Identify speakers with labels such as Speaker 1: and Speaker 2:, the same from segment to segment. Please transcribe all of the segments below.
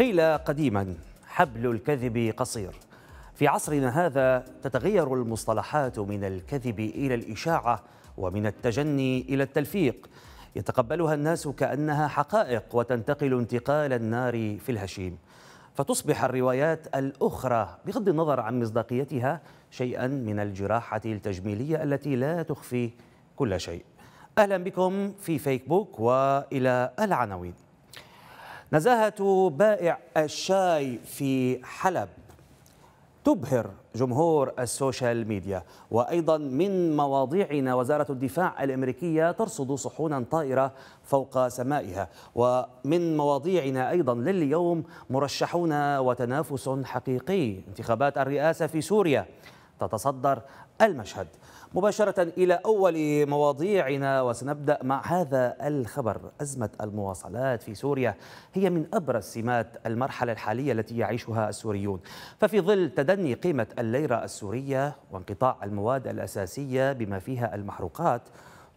Speaker 1: قيل قديما حبل الكذب قصير في عصرنا هذا تتغير المصطلحات من الكذب الى الاشاعه ومن التجني الى التلفيق يتقبلها الناس كانها حقائق وتنتقل انتقال النار في الهشيم فتصبح الروايات الاخرى بغض النظر عن مصداقيتها شيئا من الجراحه التجميليه التي لا تخفي كل شيء اهلا بكم في بوك والى العناوين نزاهة بائع الشاي في حلب تبهر جمهور السوشيال ميديا وأيضا من مواضيعنا وزارة الدفاع الأمريكية ترصد صحونا طائرة فوق سمائها ومن مواضيعنا أيضا لليوم مرشحون وتنافس حقيقي انتخابات الرئاسة في سوريا تتصدر المشهد مباشرة إلى أول مواضيعنا وسنبدأ مع هذا الخبر أزمة المواصلات في سوريا هي من أبرز سمات المرحلة الحالية التي يعيشها السوريون ففي ظل تدني قيمة الليرة السورية وانقطاع المواد الأساسية بما فيها المحروقات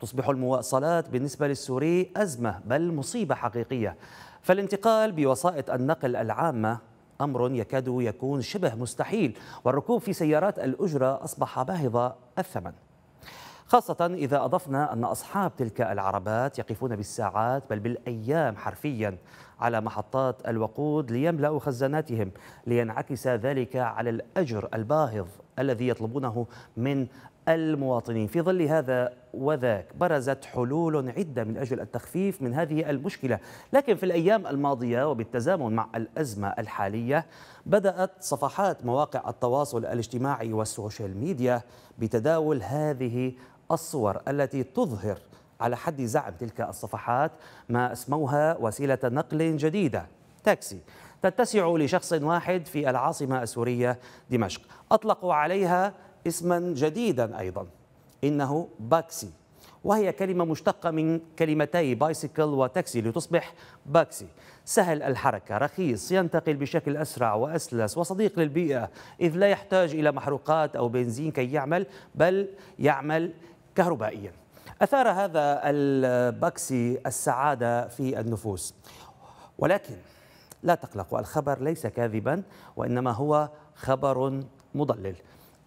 Speaker 1: تصبح المواصلات بالنسبة للسوري أزمة بل مصيبة حقيقية فالانتقال بوسائط النقل العامة أمر يكاد يكون شبه مستحيل والركوب في سيارات الأجرة أصبح باهظ الثمن خاصة إذا أضفنا أن أصحاب تلك العربات يقفون بالساعات بل بالأيام حرفيا على محطات الوقود ليملأوا خزاناتهم لينعكس ذلك على الأجر الباهظ الذي يطلبونه من المواطنين في ظل هذا وذاك برزت حلول عدة من أجل التخفيف من هذه المشكلة لكن في الأيام الماضية وبالتزامن مع الأزمة الحالية بدأت صفحات مواقع التواصل الاجتماعي والسوشيال ميديا بتداول هذه الصور التي تظهر على حد زعم تلك الصفحات ما اسموها وسيلة نقل جديدة تاكسي تتسع لشخص واحد في العاصمة السورية دمشق أطلقوا عليها اسما جديدا أيضا إنه باكسي وهي كلمة مشتقة من كلمتي بايسيكل وتاكسي لتصبح باكسي سهل الحركة رخيص ينتقل بشكل أسرع وأسلس وصديق للبيئة إذ لا يحتاج إلى محروقات أو بنزين كي يعمل بل يعمل كهربائياً أثار هذا البكسي السعادة في النفوس ولكن لا تقلقوا الخبر ليس كاذبا وإنما هو خبر مضلل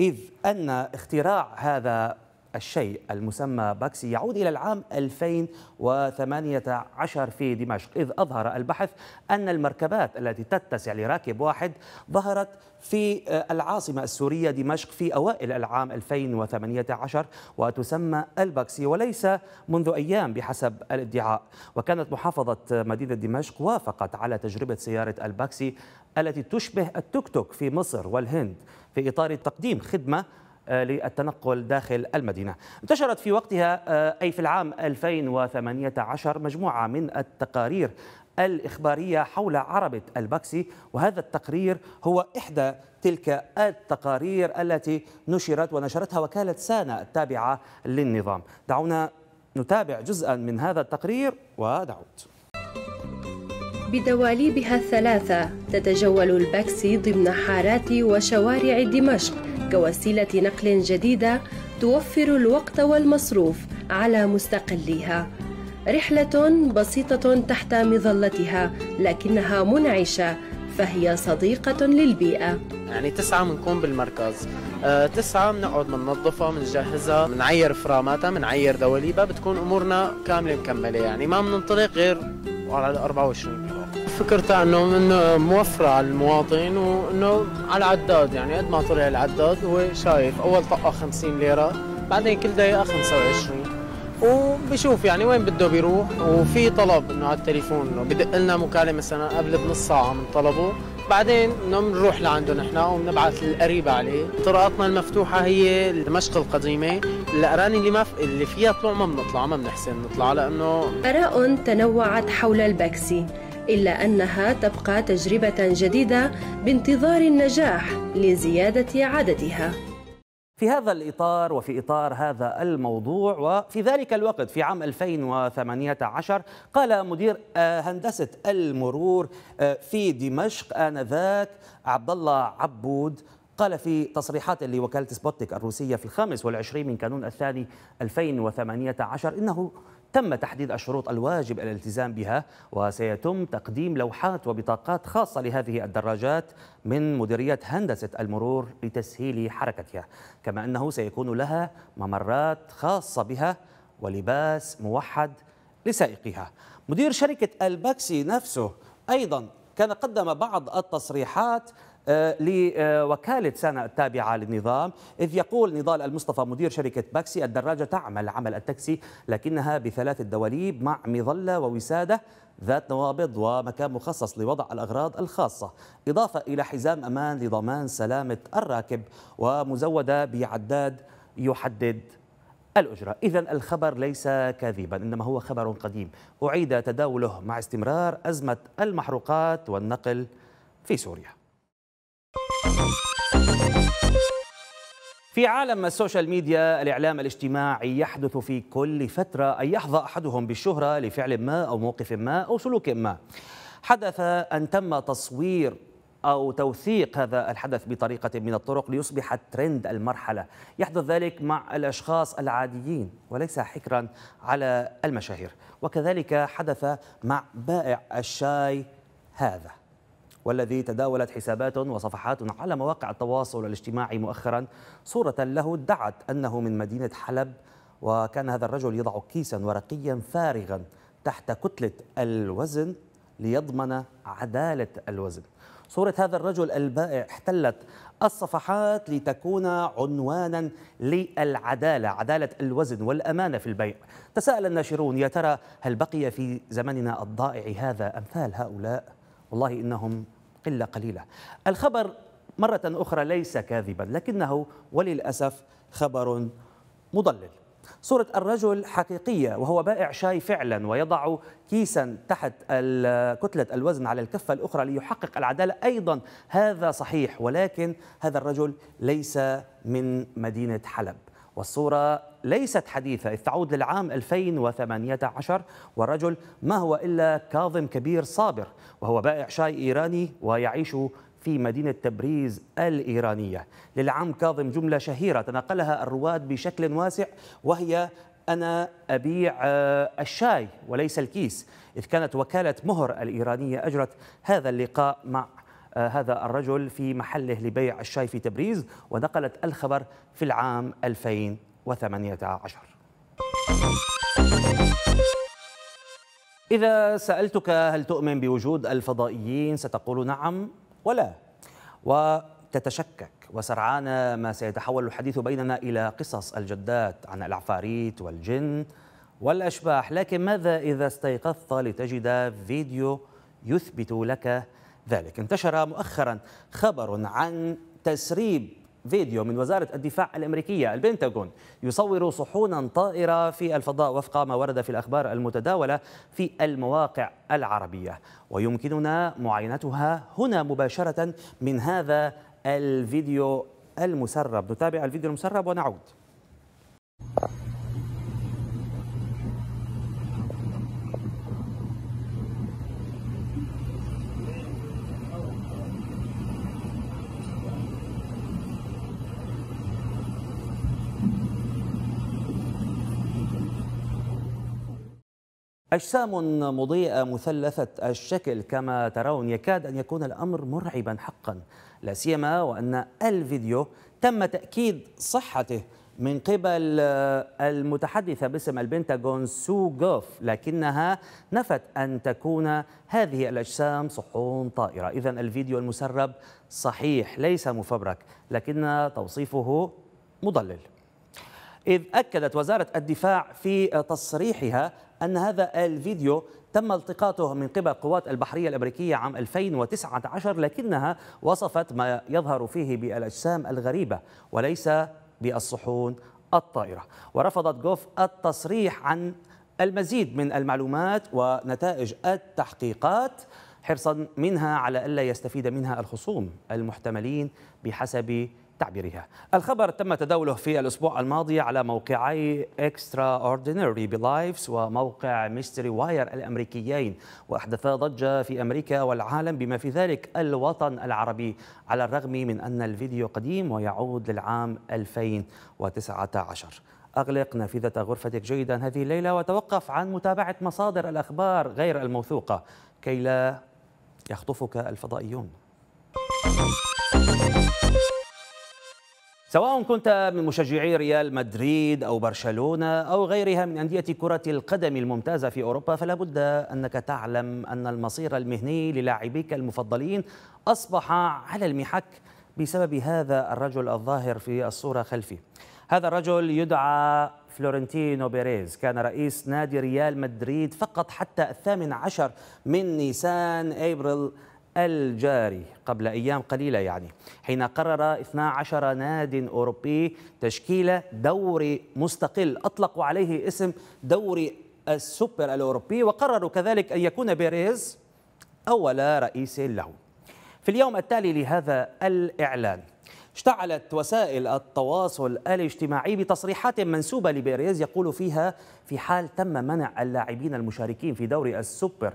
Speaker 1: إذ أن اختراع هذا الشيء المسمى باكسي يعود إلى العام 2018 في دمشق إذ أظهر البحث أن المركبات التي تتسع لراكب واحد ظهرت في آه، العاصمة السورية دمشق في أوائل العام 2018 وتسمى الباكسي وليس منذ أيام بحسب الادعاء وكانت محافظة مدينة دمشق وافقت على تجربة سيارة الباكسي التي تشبه التوك توك في مصر والهند في إطار تقديم خدمة آه، للتنقل داخل المدينة انتشرت في وقتها آه، أي في العام 2018 مجموعة من التقارير الإخبارية حول عربة الباكسي وهذا التقرير هو إحدى تلك التقارير التي نشرت ونشرتها وكالة سانا التابعة للنظام دعونا نتابع جزءا من هذا التقرير ودعوت
Speaker 2: بدواليبها الثلاثة تتجول الباكسي ضمن حارات وشوارع دمشق كوسيلة نقل جديدة توفر الوقت والمصروف على مستقليها رحلة بسيطة تحت مظلتها لكنها منعشة فهي صديقة للبيئة
Speaker 1: يعني تسعة بنكون بالمركز آه، تسعة بنقعد بننظفها بنجهزها بنعير
Speaker 3: فراماتها بنعير دواليبها بتكون أمورنا كاملة مكملة يعني ما بننطلق غير على 24 فكرتها انه انه موفره على المواطن وانه
Speaker 1: على العداد يعني قد ما طلع العداد هو شايف اول طقه 50 ليره بعدين كل دقيقه 25 وبشوف يعني وين بده بيروح وفي طلب انه على التليفون انه بدق لنا مكالمه مثلا قبل بنص ساعه من طلبه بعدين بنروح لعنده نحن وبنبعث القريبه عليه طرقاتنا المفتوحه هي دمشق القديمه الأراني اللي ما ف... اللي فيها طلوع ما بنطلع ما بنحسن نطلع لأنه
Speaker 2: آراء تنوعت حول البكسي إلا أنها تبقى تجربة جديدة بانتظار النجاح لزيادة عددها
Speaker 1: في هذا الإطار وفي إطار هذا الموضوع وفي ذلك الوقت في عام 2018 قال مدير آه، هندسة المرور آه، في دمشق آنذاك عبد الله عبود قال في تصريحات لوكالة سبوتنيك الروسية في الخامس والعشرين من كانون الثاني 2018 إنه تم تحديد الشروط الواجب الالتزام بها وسيتم تقديم لوحات وبطاقات خاصة لهذه الدراجات من مديرية هندسة المرور لتسهيل حركتها كما أنه سيكون لها ممرات خاصة بها ولباس موحد لسائقيها مدير شركة الباكسي نفسه أيضا كان قدم بعض التصريحات آه، لوكالة سانا التابعة للنظام إذ يقول نضال المصطفى مدير شركة باكسي الدراجة تعمل عمل التاكسي لكنها بثلاث دواليب مع مظلة ووسادة ذات نوابض ومكان مخصص لوضع الأغراض الخاصة إضافة إلى حزام أمان لضمان سلامة الراكب ومزودة بعداد يحدد الأجرة إذا الخبر ليس كاذبا إنما هو خبر قديم أعيد تداوله مع استمرار أزمة المحروقات والنقل في سوريا في عالم السوشيال ميديا الإعلام الاجتماعي يحدث في كل فترة أن يحظى أحدهم بالشهرة لفعل ما أو موقف ما أو سلوك ما حدث أن تم تصوير أو توثيق هذا الحدث بطريقة من الطرق ليصبح ترند المرحلة يحدث ذلك مع الأشخاص العاديين وليس حكرا على المشاهير وكذلك حدث مع بائع الشاي هذا والذي تداولت حسابات وصفحات على مواقع التواصل الاجتماعي مؤخرا صورة له ادعت أنه من مدينة حلب وكان هذا الرجل يضع كيسا ورقيا فارغا تحت كتلة الوزن ليضمن عدالة الوزن صورة هذا الرجل البائع احتلت الصفحات لتكون عنوانا للعدالة عدالة الوزن والأمانة في البيع تساءل الناشرون يا ترى هل بقي في زمننا الضائع هذا أمثال هؤلاء والله إنهم قلة قليلة الخبر مرة أخرى ليس كاذبا لكنه وللأسف خبر مضلل صورة الرجل حقيقية وهو بائع شاي فعلا ويضع كيسا تحت كتلة الوزن على الكفة الأخرى ليحقق العدالة أيضا هذا صحيح ولكن هذا الرجل ليس من مدينة حلب والصورة ليست حديثة إذ تعود للعام 2018 والرجل ما هو إلا كاظم كبير صابر وهو بائع شاي إيراني ويعيش في مدينة تبريز الإيرانية للعم كاظم جملة شهيرة تناقلها الرواد بشكل واسع وهي أنا أبيع آه، الشاي وليس الكيس إذ كانت وكالة مهر الإيرانية أجرت هذا اللقاء مع آه، هذا الرجل في محله لبيع الشاي في تبريز ونقلت الخبر في العام 2000 2018 إذا سألتك هل تؤمن بوجود الفضائيين ستقول نعم ولا وتتشكك وسرعان ما سيتحول الحديث بيننا إلى قصص الجدات عن العفاريت والجن والأشباح لكن ماذا إذا استيقظت لتجد فيديو يثبت لك ذلك انتشر مؤخرا خبر عن تسريب فيديو من وزارة الدفاع الأمريكية البنتاغون يصور صحونا طائرة في الفضاء وفق ما ورد في الأخبار المتداولة في المواقع العربية ويمكننا معاينتها هنا مباشرة من هذا الفيديو المسرب نتابع الفيديو المسرب ونعود أجسام مضيئة مثلثة الشكل كما ترون يكاد أن يكون الأمر مرعبا حقا لا سيما وأن الفيديو تم تأكيد صحته من قبل آه، المتحدثة باسم البنتاغون سو جوف لكنها نفت أن تكون هذه الأجسام صحون طائرة إذا الفيديو المسرب صحيح ليس مفبرك لكن توصيفه مضلل إذ أكدت وزارة الدفاع في تصريحها أن هذا الفيديو تم التقاطه من قبل قوات البحرية الأمريكية عام 2019 لكنها وصفت ما يظهر فيه بالأجسام الغريبة وليس بالصحون الطائرة ورفضت جوف التصريح عن المزيد من المعلومات ونتائج التحقيقات حرصا منها على ألا يستفيد منها الخصوم المحتملين بحسب تعبيرها الخبر تم تداوله في الأسبوع الماضي على موقعي إكسترا أوردينري بلايفز وموقع ميستري واير الأمريكيين وأحدثا ضجة في أمريكا والعالم بما في ذلك الوطن العربي على الرغم من أن الفيديو قديم ويعود للعام 2019 أغلق نافذة غرفتك جيدا هذه الليلة وتوقف عن متابعة مصادر الأخبار غير الموثوقة كي لا يخطفك الفضائيون سواء كنت من مشجعي ريال مدريد أو برشلونة أو غيرها من أندية كرة القدم الممتازة في أوروبا فلا بد أنك تعلم أن المصير المهني للاعبيك المفضلين أصبح على المحك بسبب هذا الرجل الظاهر في الصورة خلفي هذا الرجل يدعى فلورنتينو بيريز كان رئيس نادي ريال مدريد فقط حتى الثامن عشر من نيسان أبريل الجاري قبل أيام قليلة يعني حين قرر 12 ناد أوروبي تشكيل دوري مستقل أطلقوا عليه اسم دوري السوبر الأوروبي وقرروا كذلك أن يكون بيريز أول رئيس له في اليوم التالي لهذا الإعلان اشتعلت وسائل التواصل الاجتماعي بتصريحات منسوبة لبيريز يقول فيها في حال تم منع اللاعبين المشاركين في دوري السوبر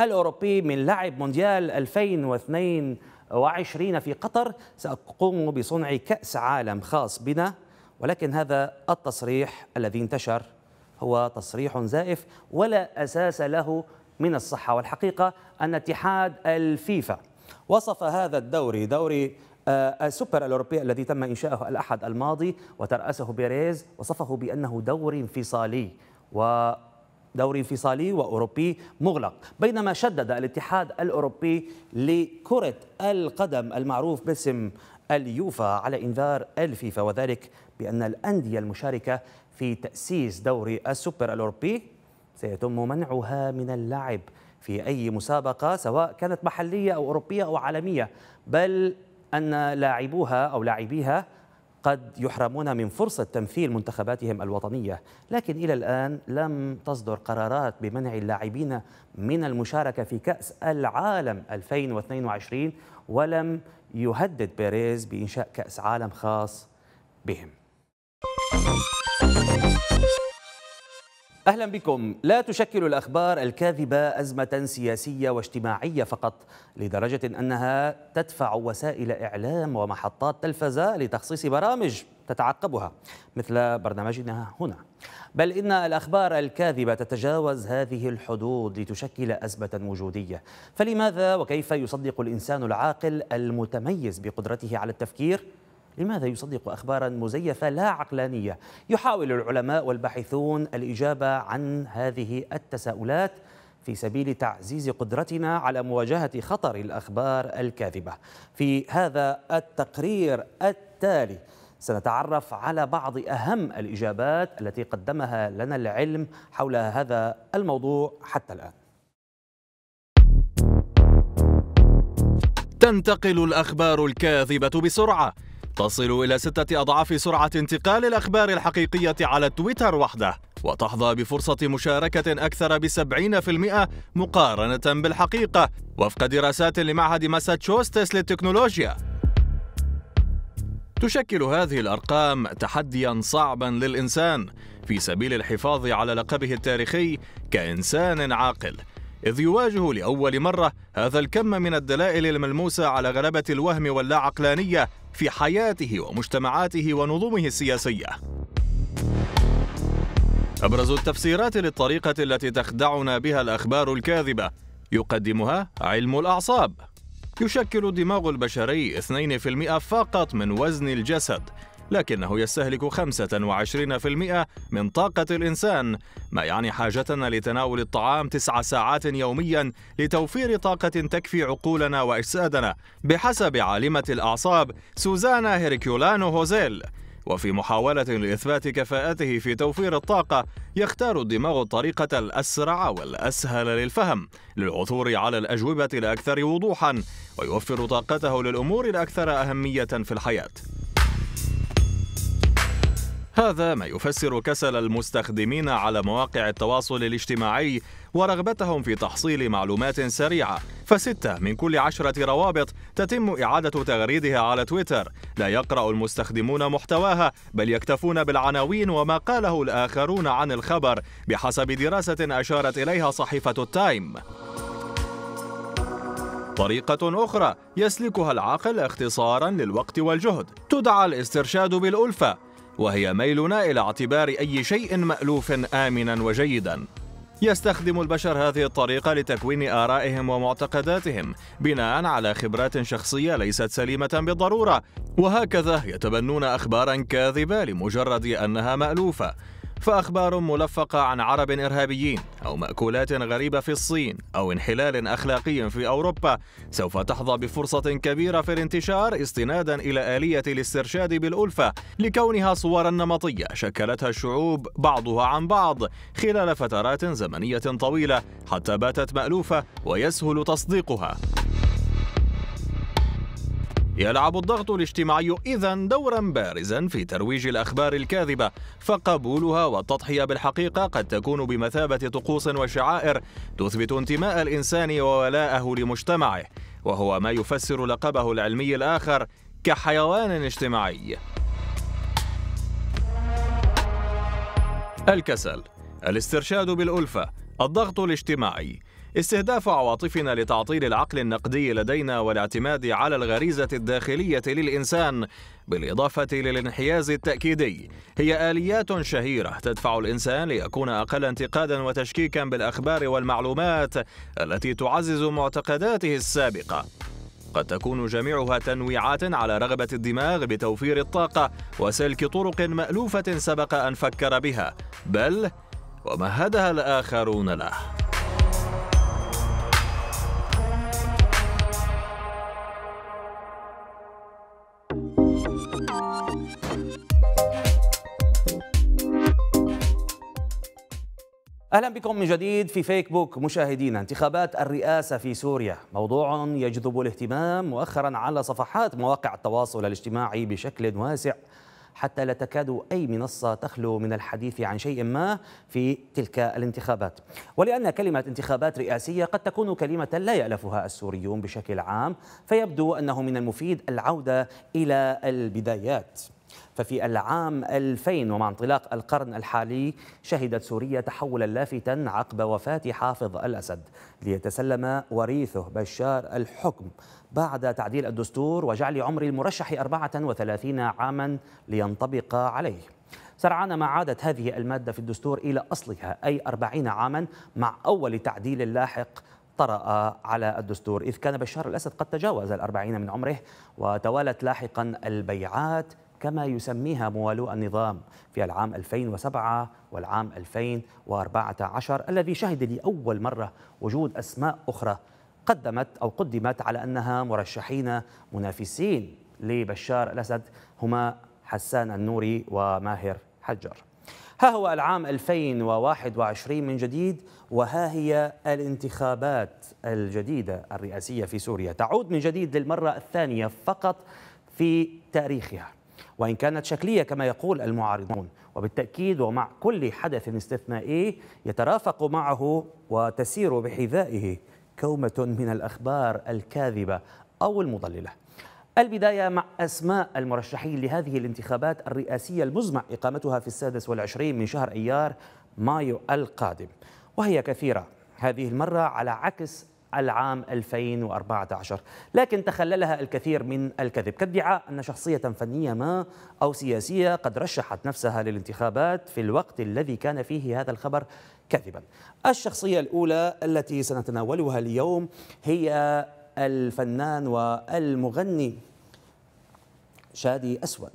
Speaker 1: الأوروبي من لعب مونديال 2022 في قطر سأقوم بصنع كأس عالم خاص بنا ولكن هذا التصريح الذي انتشر هو تصريح زائف ولا أساس له من الصحة والحقيقة أن اتحاد الفيفا وصف هذا الدوري دوري آه، السوبر الأوروبي الذي تم إنشاؤه الأحد الماضي وترأسه بيريز وصفه بأنه دور انفصالي و دوري انفصالي وأوروبي مغلق بينما شدد الاتحاد الأوروبي لكرة القدم المعروف باسم اليوفا على إنذار الفيفا وذلك بأن الأندية المشاركة في تأسيس دوري السوبر الأوروبي سيتم منعها من اللعب في أي مسابقة سواء كانت محلية أو أوروبية أو عالمية بل أن لاعبوها أو لاعبيها قد يحرمون من فرصة تمثيل منتخباتهم الوطنية لكن إلى الآن لم تصدر قرارات بمنع اللاعبين من المشاركة في كأس العالم 2022 ولم يهدد بيريز بإنشاء كأس عالم خاص بهم أهلا بكم لا تشكل الأخبار الكاذبة أزمة سياسية واجتماعية فقط لدرجة أنها تدفع وسائل إعلام ومحطات تلفزة لتخصيص برامج تتعقبها مثل برنامجنا هنا بل إن الأخبار الكاذبة تتجاوز هذه الحدود لتشكل أزمة وجودية فلماذا وكيف يصدق الإنسان العاقل المتميز بقدرته على التفكير لماذا يصدق أخبارا مزيفة لا عقلانية يحاول العلماء والباحثون الإجابة عن هذه التساؤلات في سبيل تعزيز قدرتنا على مواجهة خطر الأخبار الكاذبة في هذا التقرير التالي سنتعرف على بعض أهم الإجابات التي قدمها لنا العلم حول هذا الموضوع حتى الآن
Speaker 3: تنتقل الأخبار الكاذبة بسرعة تصل إلى ستة أضعاف سرعة انتقال الأخبار الحقيقية على تويتر وحده وتحظى بفرصة مشاركة أكثر ب 70% مقارنة بالحقيقة وفق دراسات لمعهد ماساتشوستس للتكنولوجيا تشكل هذه الأرقام تحديا صعبا للإنسان في سبيل الحفاظ على لقبه التاريخي كإنسان عاقل إذ يواجه لأول مرة هذا الكم من الدلائل الملموسة على غلبة الوهم واللاعقلانية في حياته ومجتمعاته ونظمه السياسية أبرز التفسيرات للطريقة التي تخدعنا بها الأخبار الكاذبة يقدمها علم الأعصاب يشكل الدماغ البشري 2% فقط من وزن الجسد لكنه يستهلك 25% من طاقة الإنسان ما يعني حاجتنا لتناول الطعام تسع ساعات يوميا لتوفير طاقة تكفي عقولنا وأجسادنا بحسب عالمة الأعصاب سوزانا هيركيولانو هوزيل وفي محاولة لإثبات كفاءته في توفير الطاقة يختار الدماغ الطريقة الأسرع والأسهل للفهم للعثور على الأجوبة الأكثر وضوحا ويوفر طاقته للأمور الأكثر أهمية في الحياة هذا ما يفسر كسل المستخدمين على مواقع التواصل الاجتماعي ورغبتهم في تحصيل معلومات سريعة فستة من كل عشرة روابط تتم إعادة تغريدها على تويتر لا يقرأ المستخدمون محتواها بل يكتفون بالعناوين وما قاله الآخرون عن الخبر بحسب دراسة أشارت إليها صحيفة التايم طريقة أخرى يسلكها العقل اختصارا للوقت والجهد تدعى الاسترشاد بالألفة وهي ميلنا إلى اعتبار أي شيء مألوف آمنا وجيدا يستخدم البشر هذه الطريقة لتكوين آرائهم ومعتقداتهم بناء على خبرات شخصية ليست سليمة بالضرورة وهكذا يتبنون أخبارا كاذبة لمجرد أنها مألوفة فأخبار ملفقة عن عرب إرهابيين أو مأكولات غريبة في الصين أو انحلال أخلاقي في أوروبا سوف تحظى بفرصة كبيرة في الانتشار استنادا إلى آلية الاسترشاد بالألفة لكونها صورا نمطية شكلتها الشعوب بعضها عن بعض خلال فترات زمنية طويلة حتى باتت مألوفة ويسهل تصديقها يلعب الضغط الاجتماعي إذا دورا بارزا في ترويج الأخبار الكاذبة فقبولها والتضحية بالحقيقة قد تكون بمثابة طقوس وشعائر تثبت انتماء الإنسان وولاءه لمجتمعه وهو ما يفسر لقبه العلمي الآخر كحيوان اجتماعي الكسل الاسترشاد بالألفة الضغط الاجتماعي استهداف عواطفنا لتعطيل العقل النقدي لدينا والاعتماد على الغريزة الداخلية للإنسان بالإضافة للانحياز التأكيدي هي آليات شهيرة تدفع الإنسان ليكون أقل انتقادا وتشكيكا بالأخبار والمعلومات التي تعزز معتقداته السابقة قد تكون جميعها تنويعات على رغبة الدماغ بتوفير الطاقة وسلك طرق مألوفة سبق أن فكر بها بل ومهدها الآخرون له
Speaker 1: اهلا بكم من جديد في فيك بوك مشاهدينا انتخابات الرئاسه في سوريا موضوع يجذب الاهتمام مؤخرا على صفحات مواقع التواصل الاجتماعي بشكل واسع حتى لا تكاد اي منصه تخلو من الحديث عن شيء ما في تلك الانتخابات ولان كلمه انتخابات رئاسيه قد تكون كلمه لا يالفها السوريون بشكل عام فيبدو انه من المفيد العوده الى البدايات ففي العام 2000 ومع انطلاق القرن الحالي شهدت سوريا تحولا لافتا عقب وفاة حافظ الأسد ليتسلم وريثه بشار الحكم بعد تعديل الدستور وجعل عمر المرشح 34 عاما لينطبق عليه سرعان ما عادت هذه المادة في الدستور إلى أصلها أي 40 عاما مع أول تعديل لاحق طرأ على الدستور إذ كان بشار الأسد قد تجاوز الأربعين من عمره وتوالت لاحقا البيعات كما يسميها موالو النظام في العام 2007 والعام 2014 الذي شهد لأول مرة وجود أسماء أخرى قدمت أو قدمت على أنها مرشحين منافسين لبشار الأسد هما حسان النوري وماهر حجر ها هو العام 2021 من جديد وها هي الانتخابات الجديدة الرئاسية في سوريا تعود من جديد للمرة الثانية فقط في تاريخها وإن كانت شكلية كما يقول المعارضون وبالتأكيد ومع كل حدث استثنائي يترافق معه وتسير بحذائه كومة من الأخبار الكاذبة أو المضللة البداية مع أسماء المرشحين لهذه الانتخابات الرئاسية المزمع إقامتها في السادس والعشرين من شهر أيار مايو القادم وهي كثيرة هذه المرة على عكس العام 2014 لكن تخللها الكثير من الكذب كادعاء أن شخصية فنية ما أو سياسية قد رشحت نفسها للانتخابات في الوقت الذي كان فيه هذا الخبر كذبا الشخصية الأولى التي سنتناولها اليوم هي الفنان والمغني شادي أسود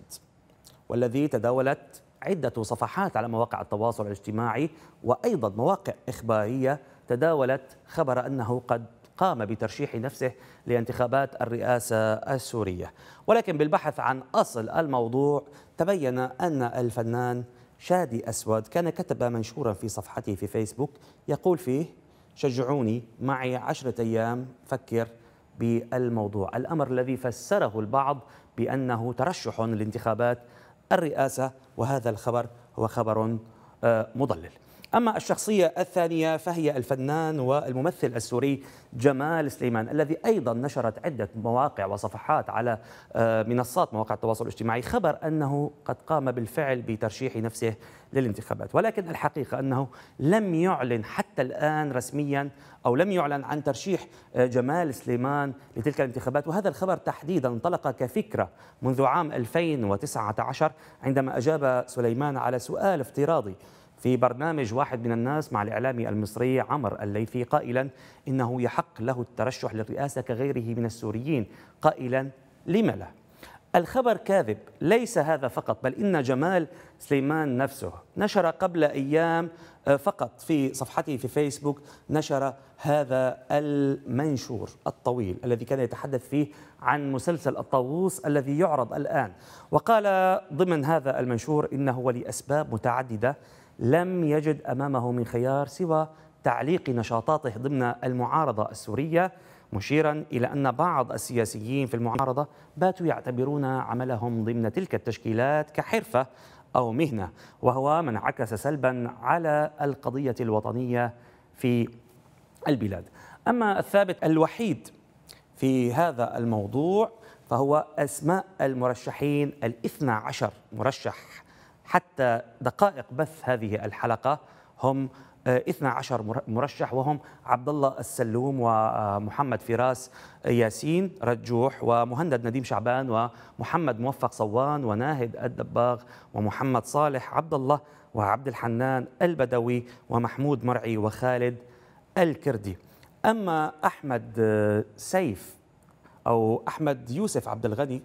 Speaker 1: والذي تداولت عدة صفحات على مواقع التواصل الاجتماعي وأيضا مواقع إخبارية تداولت خبر أنه قد قام بترشيح نفسه لانتخابات الرئاسة السورية ولكن بالبحث عن أصل الموضوع تبين أن الفنان شادي أسود كان كتب منشورا في صفحته في فيسبوك يقول فيه شجعوني معي عشرة أيام فكر بالموضوع الأمر الذي فسره البعض بأنه ترشح لانتخابات الرئاسة وهذا الخبر هو خبر آه، مضلل أما الشخصية الثانية فهي الفنان والممثل السوري جمال سليمان الذي أيضا نشرت عدة مواقع وصفحات على آه، منصات مواقع التواصل الاجتماعي خبر أنه قد قام بالفعل بترشيح نفسه للانتخابات ولكن الحقيقة أنه لم يعلن حتى الآن رسميا أو لم يعلن عن ترشيح آه، جمال سليمان لتلك الانتخابات وهذا الخبر تحديدا انطلق كفكرة منذ عام 2019 عندما أجاب سليمان على سؤال افتراضي في برنامج واحد من الناس مع الإعلامي المصري عمر الليثي قائلا إنه يحق له الترشح للرئاسة كغيره من السوريين قائلا لم لا الخبر كاذب ليس هذا فقط بل إن جمال سليمان نفسه نشر قبل أيام آه، فقط في صفحته في فيسبوك نشر هذا المنشور الطويل الذي كان يتحدث فيه عن مسلسل الطاووس الذي يعرض الآن وقال ضمن هذا المنشور إنه لأسباب متعددة لم يجد امامه من خيار سوى تعليق نشاطاته ضمن المعارضه السوريه مشيرا الى ان بعض السياسيين في المعارضه باتوا يعتبرون عملهم ضمن تلك التشكيلات كحرفه او مهنه وهو ما انعكس سلبا على القضيه الوطنيه في البلاد. اما الثابت الوحيد في هذا الموضوع فهو اسماء المرشحين الاثنى عشر مرشح حتى دقائق بث هذه الحلقة هم 12 آه، مرشح وهم عبد الله السلوم ومحمد فراس ياسين رجوح ومهند نديم شعبان ومحمد موفق صوان وناهد الدباغ ومحمد صالح عبد الله وعبد الحنان البدوي ومحمود مرعي وخالد الكردي أما أحمد آه، سيف أو أحمد يوسف عبد الغني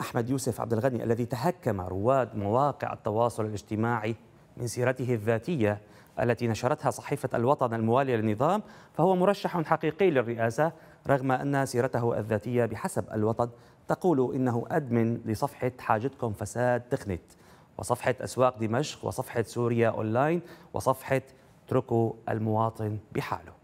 Speaker 1: أحمد يوسف عبد الغني الذي تهكم رواد مواقع التواصل الاجتماعي من سيرته الذاتية التي نشرتها صحيفة الوطن الموالية للنظام فهو مرشح حقيقي للرئاسة رغم أن سيرته الذاتية بحسب الوطن تقول إنه أدمن لصفحة حاجتكم فساد تخنت وصفحة أسواق دمشق وصفحة سوريا أونلاين وصفحة اتركوا المواطن بحاله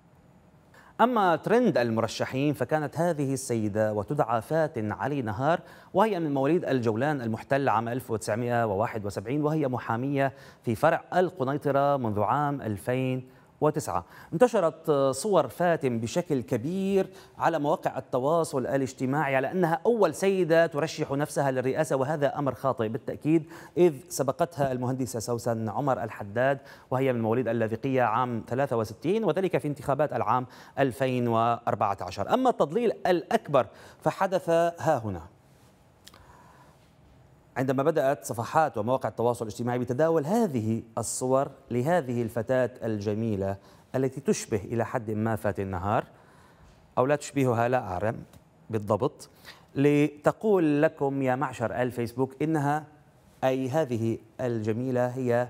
Speaker 1: أما ترند المرشحين فكانت هذه السيدة وتدعى فاتن علي نهار وهي من مواليد الجولان المحتل عام 1971 وهي محامية في فرع القنيطرة منذ عام 2000 وتسعة انتشرت صور فاتن بشكل كبير على مواقع التواصل الاجتماعي على أنها أول سيدة ترشح نفسها للرئاسة وهذا أمر خاطئ بالتأكيد إذ سبقتها المهندسة سوسن عمر الحداد وهي من مواليد اللاذقية عام 63 وذلك في انتخابات العام 2014 أما التضليل الأكبر فحدث ها هنا عندما بدأت صفحات ومواقع التواصل الاجتماعي بتداول هذه الصور لهذه الفتاة الجميلة التي تشبه إلى حد ما فات النهار أو لا تشبهها لا أعلم بالضبط لتقول لكم يا معشر الفيسبوك إنها أي هذه الجميلة هي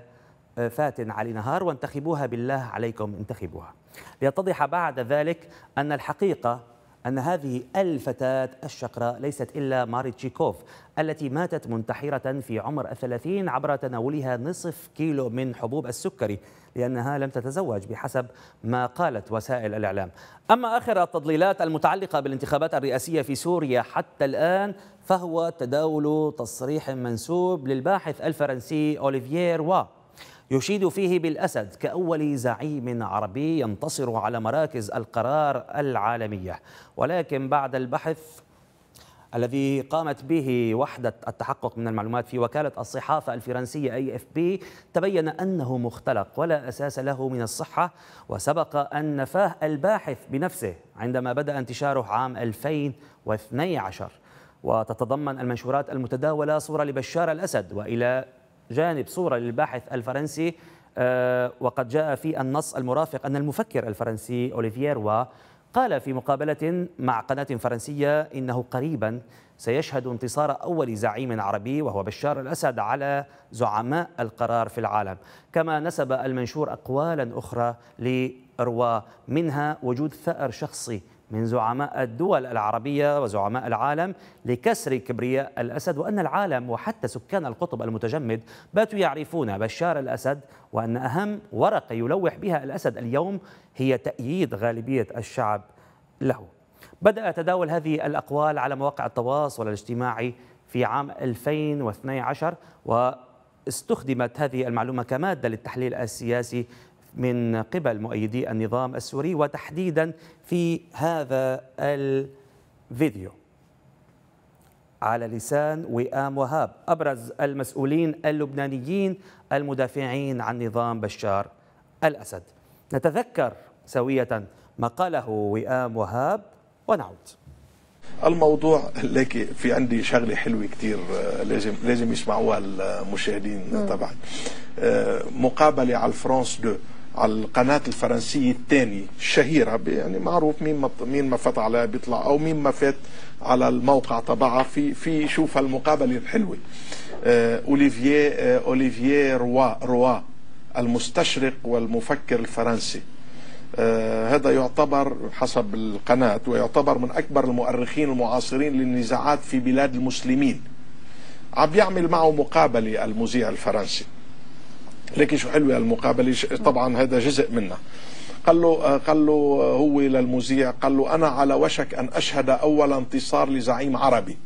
Speaker 1: آه، فاتن علي نهار وانتخبوها بالله عليكم انتخبوها ليتضح بعد ذلك أن الحقيقة أن هذه الفتاة الشقراء ليست إلا ماري تشيكوف التي ماتت منتحرة في عمر الثلاثين عبر تناولها نصف كيلو من حبوب السكري لأنها لم تتزوج بحسب ما قالت وسائل الإعلام أما آخر التضليلات المتعلقة بالانتخابات الرئاسية في سوريا حتى الآن فهو تداول تصريح منسوب للباحث الفرنسي أوليفيير وا يشيد فيه بالأسد كأول زعيم عربي ينتصر على مراكز القرار العالمية ولكن بعد البحث الذي قامت به وحدة التحقق من المعلومات في وكالة الصحافة الفرنسية أي اف بي تبين أنه مختلق ولا أساس له من الصحة وسبق أن نفاه الباحث بنفسه عندما بدأ انتشاره عام 2012 وتتضمن المنشورات المتداولة صورة لبشار الأسد وإلى جانب صورة للباحث الفرنسي آه، وقد جاء في النص المرافق أن المفكر الفرنسي أوليفيير قال في مقابلة مع قناة فرنسية إنه قريبا سيشهد انتصار أول زعيم عربي وهو بشار الأسد على زعماء القرار في العالم كما نسب المنشور أقوالا أخرى لروا منها وجود ثأر شخصي من زعماء الدول العربية وزعماء العالم لكسر كبرياء الأسد وأن العالم وحتى سكان القطب المتجمد باتوا يعرفون بشار الأسد وأن أهم ورقة يلوح بها الأسد اليوم هي تأييد غالبية الشعب له بدأ تداول هذه الأقوال على مواقع التواصل الاجتماعي في عام 2012 واستخدمت هذه المعلومة كمادة للتحليل السياسي من قبل مؤيدي النظام السوري وتحديدا في هذا الفيديو على لسان وئام وهاب أبرز المسؤولين اللبنانيين المدافعين عن نظام بشار الأسد نتذكر سوية ما قاله وئام وهاب ونعود
Speaker 2: الموضوع لك في عندي شغلة حلوة كتير آه، لازم لازم يسمعوها المشاهدين طبعا آه، مقابلة على الفرنس دو على القناة الفرنسية الثانية الشهيرة يعني معروف مين ما مين ما فات على بيطلع او مين ما فات على الموقع تبعها في في شوف المقابلة الحلوة آه اوليفييه روا آه، روا المستشرق والمفكر الفرنسي آه، هذا يعتبر حسب القناة ويعتبر من أكبر المؤرخين المعاصرين للنزاعات في بلاد المسلمين عم يعمل معه مقابلة المذيع الفرنسي لكن شو حلوه المقابله طبعا هذا جزء منها قال له آه، قال له آه، هو للمذيع قال له انا على وشك ان اشهد اول انتصار لزعيم عربي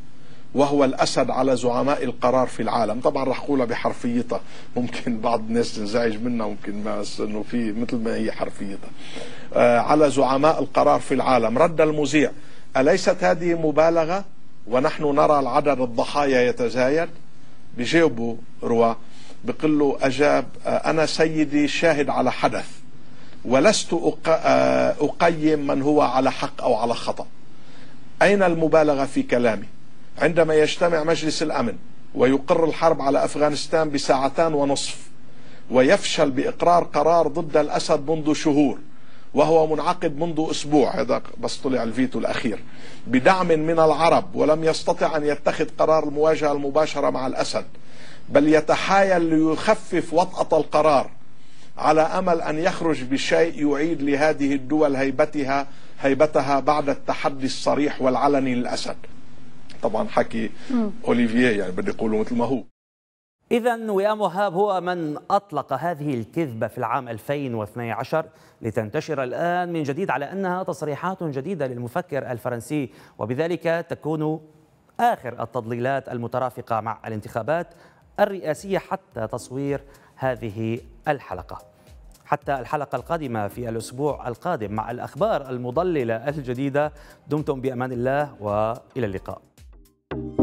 Speaker 2: وهو الاسد على زعماء القرار في العالم طبعا رح قولها بحرفيتها ممكن بعض الناس تنزعج منها ممكن بس انه في مثل ما هي حرفيتها آه، على زعماء القرار في العالم رد المذيع اليست هذه مبالغه ونحن نرى العدد الضحايا يتزايد بجيبه رواه بقول له أجاب أنا سيدي شاهد على حدث ولست أقيم من هو على حق أو على خطأ أين المبالغة في كلامي عندما يجتمع مجلس الأمن ويقر الحرب على أفغانستان بساعتان ونصف ويفشل بإقرار قرار ضد الأسد منذ شهور وهو منعقد منذ أسبوع هذا بس طلع الفيتو الأخير بدعم من العرب ولم يستطع أن يتخذ قرار المواجهة المباشرة مع الأسد بل يتحايل ليخفف وطأة القرار على امل ان يخرج بشيء يعيد لهذه الدول هيبتها هيبتها بعد التحدي الصريح والعلني للاسد. طبعا حكي أوليفييه يعني بدي يقوله مثل ما هو.
Speaker 1: إذا وئام وهاب هو من أطلق هذه الكذبة في العام 2012 لتنتشر الآن من جديد على أنها تصريحات جديدة للمفكر الفرنسي وبذلك تكون آخر التضليلات المترافقة مع الانتخابات الرئاسية حتى تصوير هذه الحلقة حتى الحلقة القادمة في الأسبوع القادم مع الأخبار المضللة الجديدة دمتم بأمان الله وإلى اللقاء